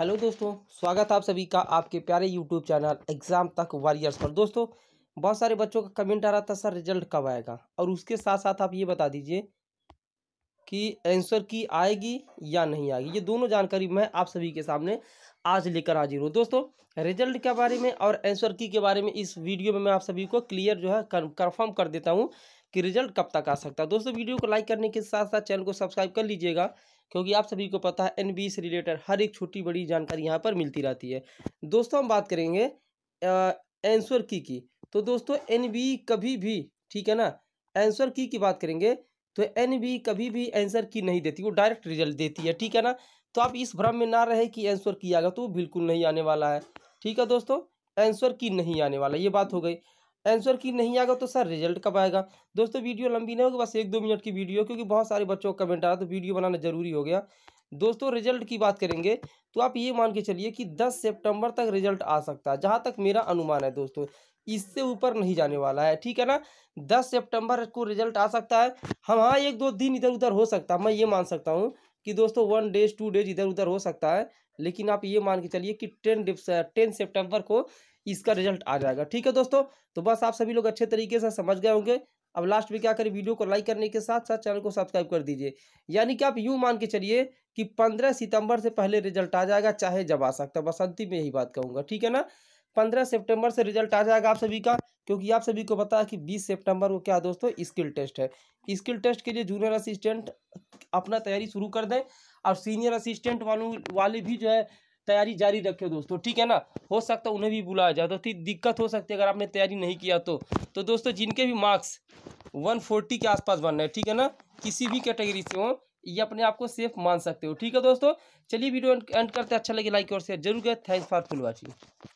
hello दोस्तों स्वागत है आप सभी का आपके प्यारे यूट्यूब चैनल एग्ज़ाम तक वॉरियर्स पर दोस्तों बहुत सारे बच्चों का कमेंट आ रहा था सर रिजल्ट कब आएगा और उसके साथ साथ आप ये बता दीजिए कि आंसर की आएगी या नहीं आएगी ये दोनों जानकारी मैं आप सभी के सामने आज लेकर हाजिर हूँ दोस्तों रिजल्ट के बारे में और आंसर की के बारे में इस वीडियो में मैं आप सभी को क्लियर जो है कन्फर्म कर देता हूँ कि रिजल्ट कब तक आ सकता है दोस्तों वीडियो को लाइक करने के साथ साथ चैनल को सब्सक्राइब कर लीजिएगा क्योंकि आप सभी को पता है एन से रिलेटेड हर एक छोटी बड़ी जानकारी यहाँ पर मिलती रहती है दोस्तों हम बात करेंगे आंसर की की तो दोस्तों एन कभी भी ठीक है ना आंसर की की बात करेंगे तो एन बी कभी भी आंसर की नहीं देती वो डायरेक्ट रिजल्ट देती है ठीक है ना तो आप इस भ्रम में ना रहे कि आंसर की आएगा तो बिल्कुल नहीं आने वाला है ठीक है दोस्तों आंसर की नहीं आने वाला ये बात हो गई आंसर की नहीं आएगा तो सर रिजल्ट कब आएगा दोस्तों वीडियो लंबी नहीं होगी बस एक दो मिनट की वीडियो क्योंकि बहुत सारे बच्चों का कमेंट आ रहा तो वीडियो बनाना जरूरी हो गया दोस्तों रिजल्ट की बात करेंगे तो आप ये मान के चलिए कि 10 सितंबर तक रिजल्ट आ सकता है जहाँ तक मेरा अनुमान है दोस्तों इससे ऊपर नहीं जाने वाला है ठीक है ना 10 सितंबर को रिजल्ट आ सकता है हम हाँ एक दो दिन इधर उधर हो सकता है मैं ये मान सकता हूँ कि दोस्तों वन डेज टू डेज इधर उधर हो सकता है लेकिन आप ये मान के चलिए कि टेन टेन सेप्टेम्बर को इसका रिजल्ट आ जाएगा ठीक है दोस्तों तो बस आप सभी लोग अच्छे तरीके से समझ गए होंगे अब लास्ट में क्या करें वीडियो को लाइक करने के साथ साथ चैनल को सब्सक्राइब कर दीजिए यानी कि आप यूँ मान के चलिए कि पंद्रह सितंबर से पहले रिजल्ट आ जाएगा चाहे जब आ सकता बस अंतिम में यही बात कहूँगा ठीक है ना पंद्रह सितंबर से रिजल्ट आ जाएगा आप सभी का क्योंकि आप सभी को पता है कि बीस सितंबर को क्या दोस्तों स्किल टेस्ट है स्किल टेस्ट के लिए जूनियर असिस्टेंट अपना तैयारी शुरू कर दें और सीनियर असिस्टेंट वालों वाले भी जो है तैयारी जारी रखे दोस्तों ठीक है ना हो सकता है उन्हें भी बुलाया जाए तो दिक्कत हो सकती है अगर आपने तैयारी नहीं किया तो तो दोस्तों जिनके भी मार्क्स 140 के आसपास बनना है ठीक है ना किसी भी कैटेगरी से हो ये अपने आप को सेफ मान सकते हो ठीक है दोस्तों चलिए वीडियो एंड करते अच्छा लगे लाइक और शेयर जरूर करें थैंक्स फॉर फुल वॉचिंग